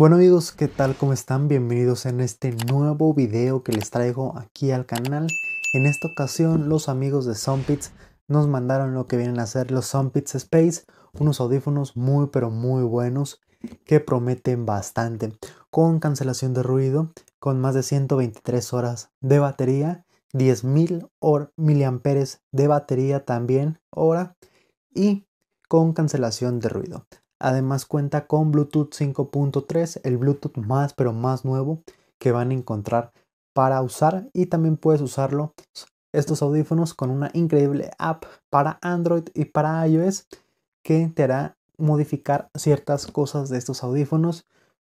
Bueno amigos, ¿qué tal? ¿Cómo están? Bienvenidos en este nuevo video que les traigo aquí al canal. En esta ocasión los amigos de Soundpits nos mandaron lo que vienen a ser los Soundpits Space, unos audífonos muy pero muy buenos que prometen bastante, con cancelación de ruido, con más de 123 horas de batería, 10.000 miliamperes de batería también hora y con cancelación de ruido. Además cuenta con Bluetooth 5.3, el Bluetooth más pero más nuevo que van a encontrar para usar y también puedes usarlo estos audífonos con una increíble app para Android y para iOS que te hará modificar ciertas cosas de estos audífonos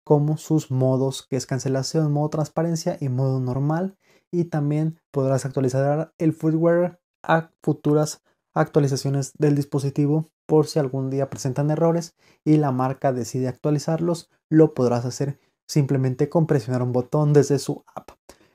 como sus modos que es cancelación, modo transparencia y modo normal y también podrás actualizar el firmware a futuras actualizaciones del dispositivo por si algún día presentan errores y la marca decide actualizarlos, lo podrás hacer simplemente con presionar un botón desde su app.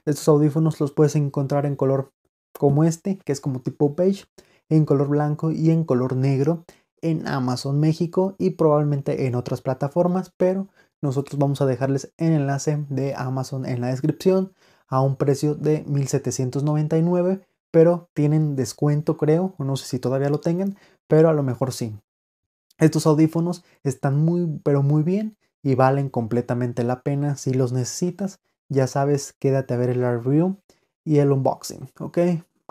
Estos audífonos los puedes encontrar en color como este, que es como tipo beige, en color blanco y en color negro en Amazon México y probablemente en otras plataformas, pero nosotros vamos a dejarles el enlace de Amazon en la descripción a un precio de 1799 pero tienen descuento creo, no sé si todavía lo tengan, pero a lo mejor sí. Estos audífonos están muy, pero muy bien y valen completamente la pena. Si los necesitas, ya sabes, quédate a ver el review y el unboxing, ¿ok?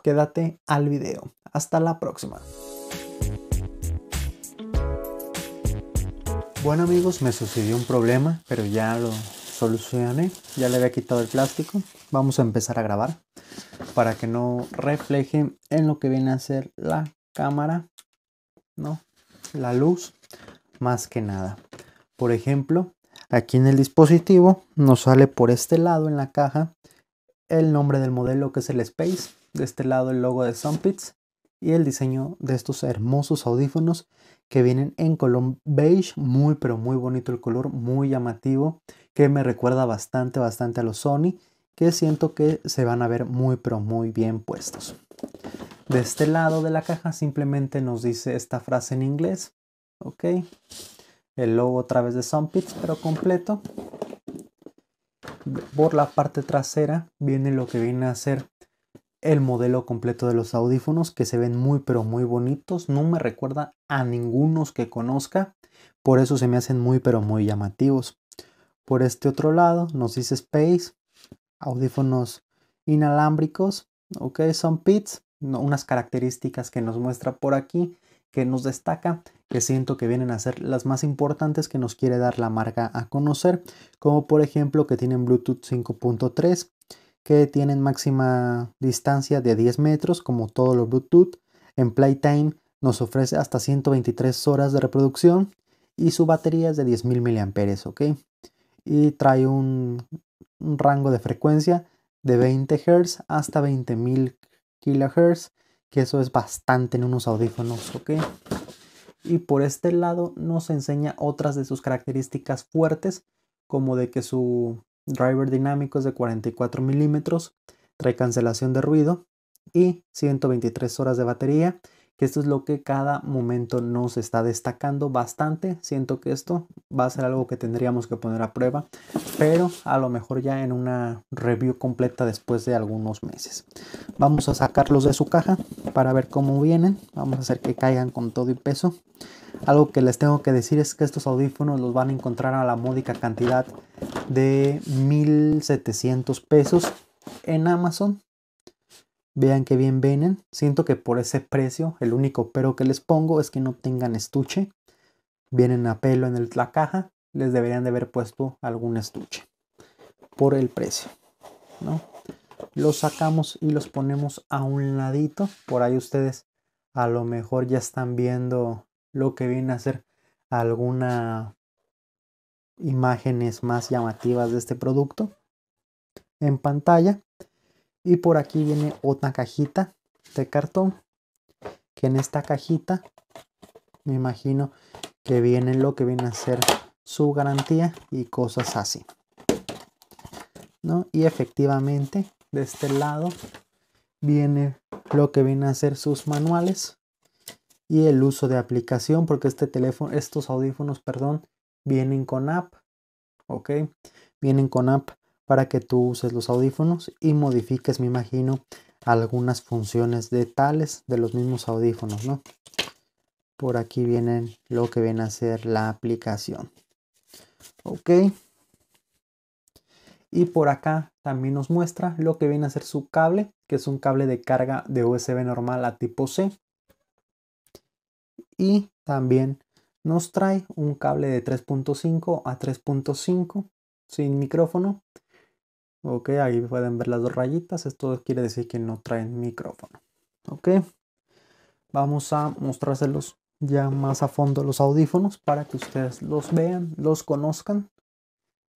Quédate al video. Hasta la próxima. Bueno amigos, me sucedió un problema, pero ya lo, solucione Ya le había quitado el plástico. Vamos a empezar a grabar para que no refleje en lo que viene a ser la cámara, ¿no? La luz, más que nada. Por ejemplo, aquí en el dispositivo nos sale por este lado en la caja el nombre del modelo que es el Space. De este lado el logo de Sunpits y el diseño de estos hermosos audífonos que vienen en color beige, muy pero muy bonito el color, muy llamativo, que me recuerda bastante, bastante a los Sony, que siento que se van a ver muy pero muy bien puestos. De este lado de la caja simplemente nos dice esta frase en inglés, ok, el logo otra vez de Sunpits, pero completo. Por la parte trasera viene lo que viene a ser el modelo completo de los audífonos que se ven muy pero muy bonitos. No me recuerda a ningunos que conozca. Por eso se me hacen muy pero muy llamativos. Por este otro lado nos dice Space. Audífonos inalámbricos. Ok, son pits. unas características que nos muestra por aquí que nos destaca, que siento que vienen a ser las más importantes que nos quiere dar la marca a conocer, como por ejemplo que tienen Bluetooth 5.3, que tienen máxima distancia de 10 metros como todo lo Bluetooth. En Playtime nos ofrece hasta 123 horas de reproducción y su batería es de 10.000 mAh, ¿ok? Y trae un, rango de frecuencia de 20 Hz hasta 20.000 kHz, que eso es bastante en unos audífonos, ¿ok? Y por este lado nos enseña otras de sus características fuertes, como de que su driver dinámicos de 44 milímetros, trae cancelación de ruido y 123 horas de batería, que esto es lo que cada momento nos está destacando bastante. Siento que esto va a ser algo que tendríamos que poner a prueba, pero a lo mejor ya en una review completa después de algunos meses. Vamos a sacarlos de su caja para ver cómo vienen. Vamos a hacer que caigan con todo y peso. Algo que les tengo que decir es que estos audífonos los van a encontrar a la módica cantidad de 1700 pesos en Amazon. Vean que bien vienen. Siento que por ese precio, el único pero que les pongo es que no tengan estuche. Vienen a pelo en la caja. Les deberían de haber puesto algún estuche por el precio. ¿no? Los sacamos y los ponemos a un ladito. Por ahí ustedes a lo mejor ya están viendo lo que viene a ser algunas imágenes más llamativas de este producto en pantalla y por aquí viene otra cajita de cartón que en esta cajita me imagino que viene lo que viene a ser su garantía y cosas así ¿no? y efectivamente de este lado viene lo que viene a ser sus manuales y el uso de aplicación porque este teléfono, estos audífonos, perdón, vienen con app, ¿ok? Vienen con app para que tú uses los audífonos y modifiques, me imagino, algunas funciones de tales de los mismos audífonos, ¿no? Por aquí vienen lo que viene a ser la aplicación. Ok. Y por acá también nos muestra lo que viene a ser su cable, que es un cable de carga de USB normal a tipo C y también nos trae un cable de 3.5 a 3.5 sin micrófono. Ok, ahí pueden ver las dos rayitas. Esto quiere decir que no traen micrófono. Ok, vamos a mostrárselos ya más a fondo los audífonos para que ustedes los vean, los conozcan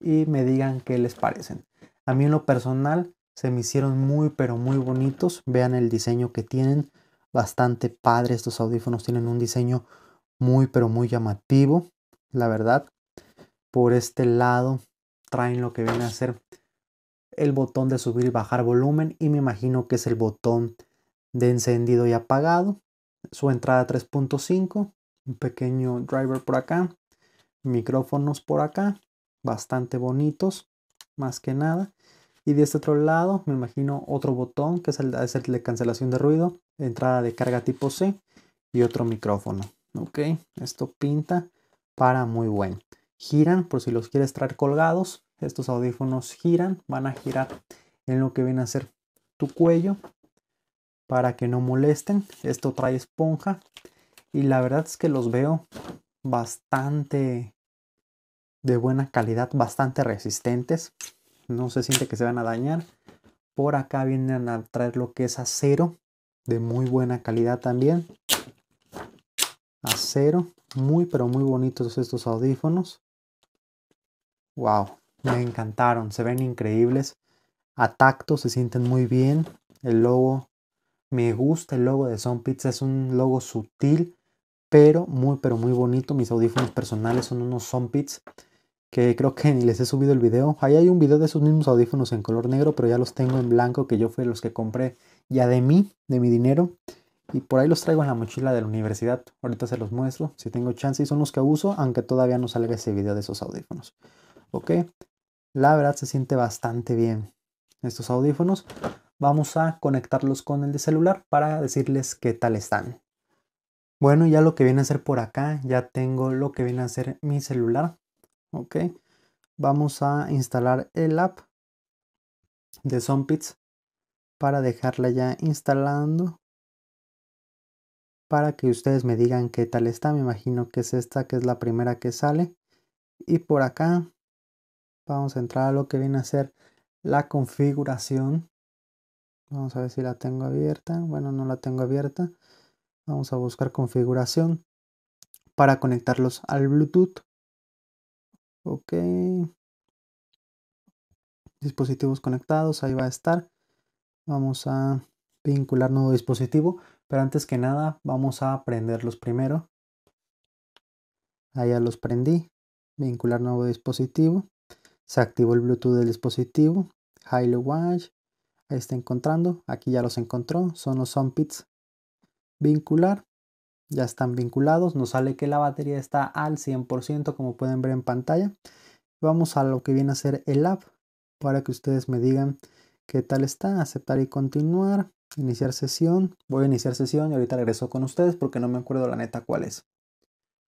y me digan qué les parecen. A mí en lo personal se me hicieron muy pero muy bonitos. Vean el diseño que tienen bastante padre. Estos audífonos tienen un diseño muy, pero muy llamativo, la verdad. Por este lado traen lo que viene a ser el botón de subir y bajar volumen y me imagino que es el botón de encendido y apagado. Su entrada 3.5, un pequeño driver por acá, micrófonos por acá, bastante bonitos, más que nada. Y de este otro lado me imagino otro botón que es el, de cancelación de ruido, entrada de carga tipo C y otro micrófono. Ok, esto pinta para muy buen Giran por si los quieres traer colgados. Estos audífonos giran, van a girar en lo que viene a ser tu cuello para que no molesten. Esto trae esponja y la verdad es que los veo bastante de buena calidad, bastante resistentes no se siente que se van a dañar. Por acá vienen a traer lo que es acero, de muy buena calidad también. Acero, muy pero muy bonitos estos audífonos. Wow, me encantaron, se ven increíbles. A tacto se sienten muy bien. El logo, me gusta el logo de Sound es un logo sutil, pero muy pero muy bonito. Mis audífonos personales son unos Sound que creo que ni les he subido el video. Ahí hay un video de esos mismos audífonos en color negro, pero ya los tengo en blanco, que yo fui los que compré ya de mí, de mi dinero. Y por ahí los traigo en la mochila de la universidad. Ahorita se los muestro, si tengo chance, y son los que uso, aunque todavía no salga ese video de esos audífonos. Ok, la verdad se siente bastante bien estos audífonos. Vamos a conectarlos con el de celular para decirles qué tal están. Bueno, ya lo que viene a ser por acá, ya tengo lo que viene a ser mi celular ok vamos a instalar el app de Zompits para dejarla ya instalando para que ustedes me digan qué tal está. Me imagino que es esta, que es la primera que sale. Y por acá vamos a entrar a lo que viene a ser la configuración. Vamos a ver si la tengo abierta. Bueno, no la tengo abierta. Vamos a buscar configuración para conectarlos al Bluetooth. Ok. Dispositivos conectados, ahí va a estar. Vamos a vincular nuevo dispositivo, pero antes que nada vamos a prenderlos primero. ahí ya los prendí. Vincular nuevo dispositivo. Se activó el Bluetooth del dispositivo. Hilo Watch. Ahí está encontrando. Aquí ya los encontró. Son los zompits. Vincular ya están vinculados. Nos sale que la batería está al 100% como pueden ver en pantalla. Vamos a lo que viene a ser el app para que ustedes me digan qué tal está. Aceptar y continuar. Iniciar sesión. Voy a iniciar sesión y ahorita regreso con ustedes porque no me acuerdo la neta cuál es.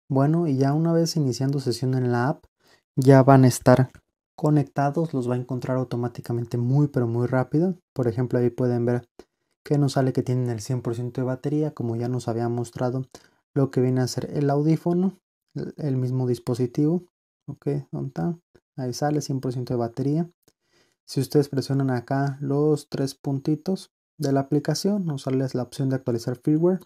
Bueno, y ya una vez iniciando sesión en la app, ya van a estar conectados. Los va a encontrar automáticamente muy pero muy rápido. Por ejemplo, ahí pueden ver que nos sale que tienen el 100% de batería, como ya nos había mostrado lo que viene a ser el audífono, el mismo dispositivo. Ok, está? Ahí sale 100% de batería. Si ustedes presionan acá los tres puntitos de la aplicación, nos sale la opción de actualizar firmware,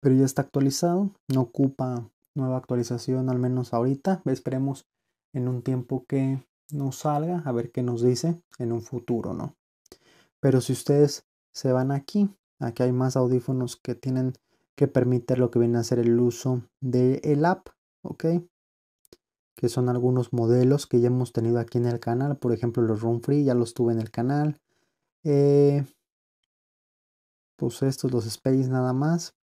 pero ya está actualizado, no ocupa nueva actualización, al menos ahorita. Esperemos en un tiempo que nos salga, a ver qué nos dice en un futuro, ¿no? Pero si ustedes se van aquí. Aquí hay más audífonos que tienen que permitir lo que viene a ser el uso del el app, ¿ok? Que son algunos modelos que ya hemos tenido aquí en el canal. Por ejemplo, los Room Free ya los tuve en el canal. Eh, pues estos, los Space nada más.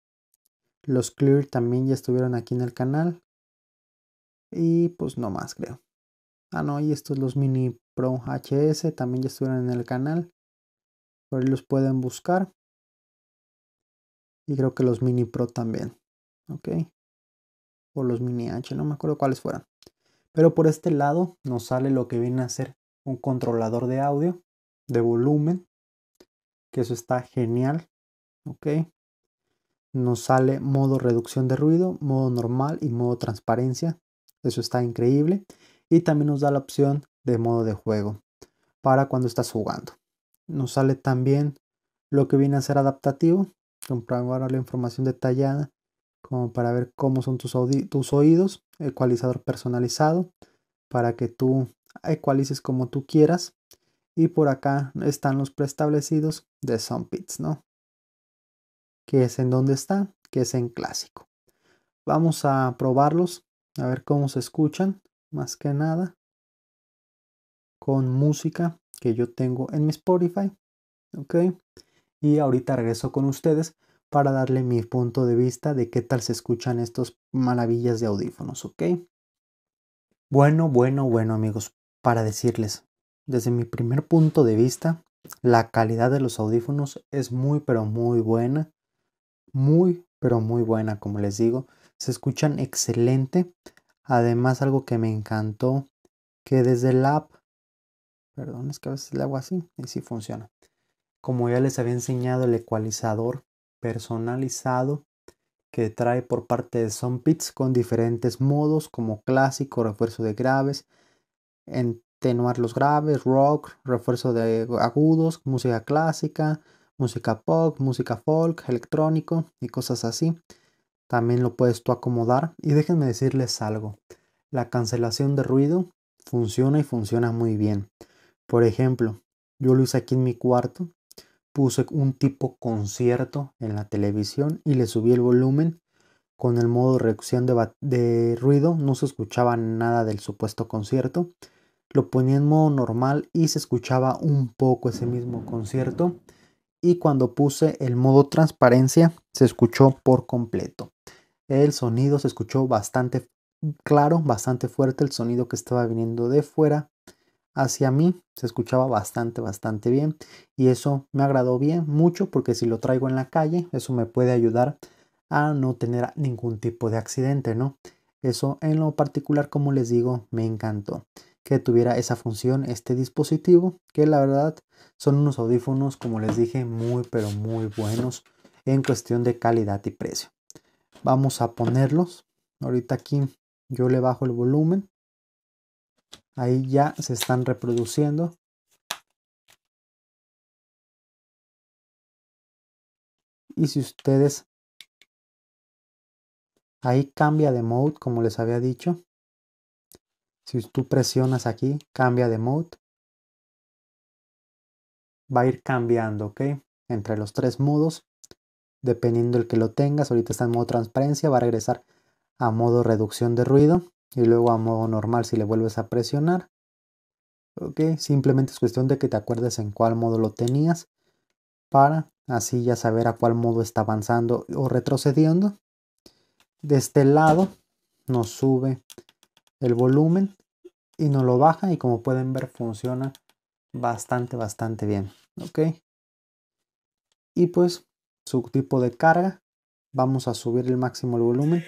Los Clear también ya estuvieron aquí en el canal. Y pues no más, creo. Ah, no, y estos los Mini Pro HS también ya estuvieron en el canal. Por ahí los pueden buscar. Y creo que los Mini Pro también. ¿Ok? O los Mini H, no me acuerdo cuáles fueran. Pero por este lado nos sale lo que viene a ser un controlador de audio, de volumen. Que eso está genial. ¿Ok? Nos sale modo reducción de ruido, modo normal y modo transparencia. Eso está increíble. Y también nos da la opción de modo de juego para cuando estás jugando nos sale también lo que viene a ser adaptativo, ahora la información detallada, como para ver cómo son tus, oídos, ecualizador personalizado, para que tú ecualices como tú quieras. Y por acá están los preestablecidos de Soundpits, ¿no? Que es en dónde está, que es en clásico. Vamos a probarlos, a ver cómo se escuchan, más que nada con música que yo tengo en mi Spotify. ¿Ok? Y ahorita regreso con ustedes para darle mi punto de vista de qué tal se escuchan estos maravillas de audífonos, ¿ok? Bueno, bueno, bueno amigos, para decirles, desde mi primer punto de vista, la calidad de los audífonos es muy pero muy buena, muy pero muy buena, como les digo, se escuchan excelente. Además, algo que me encantó, que desde el app Perdón, es que a veces le hago así y sí funciona. Como ya les había enseñado, el ecualizador personalizado que trae por parte de Pits con diferentes modos como clásico, refuerzo de graves, entenuar los graves, rock, refuerzo de agudos, música clásica, música pop, música folk, electrónico y cosas así. También lo puedes tú acomodar y déjenme decirles algo. La cancelación de ruido funciona y funciona muy bien. Por ejemplo, yo lo hice aquí en mi cuarto, puse un tipo concierto en la televisión y le subí el volumen. Con el modo reducción de, ruido no se escuchaba nada del supuesto concierto. Lo ponía en modo normal y se escuchaba un poco ese mismo concierto. Y cuando puse el modo transparencia se escuchó por completo. El sonido se escuchó bastante claro, bastante fuerte el sonido que estaba viniendo de fuera hacia mí se escuchaba bastante, bastante bien y eso me agradó bien mucho porque si lo traigo en la calle, eso me puede ayudar a no tener ningún tipo de accidente, ¿no? Eso en lo particular, como les digo, me encantó que tuviera esa función este dispositivo, que la verdad son unos audífonos, como les dije, muy pero muy buenos en cuestión de calidad y precio. Vamos a ponerlos. Ahorita aquí yo le bajo el volumen Ahí ya se están reproduciendo. Y si ustedes ahí cambia de mode, como les había dicho. Si tú presionas aquí, cambia de mode. Va a ir cambiando, ¿ok? Entre los tres modos, dependiendo el que lo tengas. Ahorita está en modo transparencia, va a regresar a modo reducción de ruido. Y luego a modo normal si le vuelves a presionar. Ok, simplemente es cuestión de que te acuerdes en cuál modo lo tenías para así ya saber a cuál modo está avanzando o retrocediendo. De este lado nos sube el volumen y nos lo baja y como pueden ver funciona bastante bastante bien. Ok. Y pues su tipo de carga vamos a subir el máximo el volumen.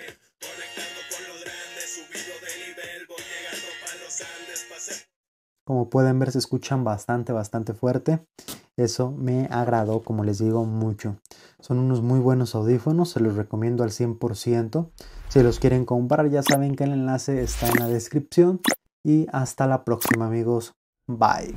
Como pueden ver se escuchan bastante, bastante fuerte. Eso me agradó, como les digo, mucho. Son unos muy buenos audífonos, se los recomiendo al 100%. Si los quieren comprar, ya saben que el enlace está en la descripción. Y hasta la próxima amigos. Bye.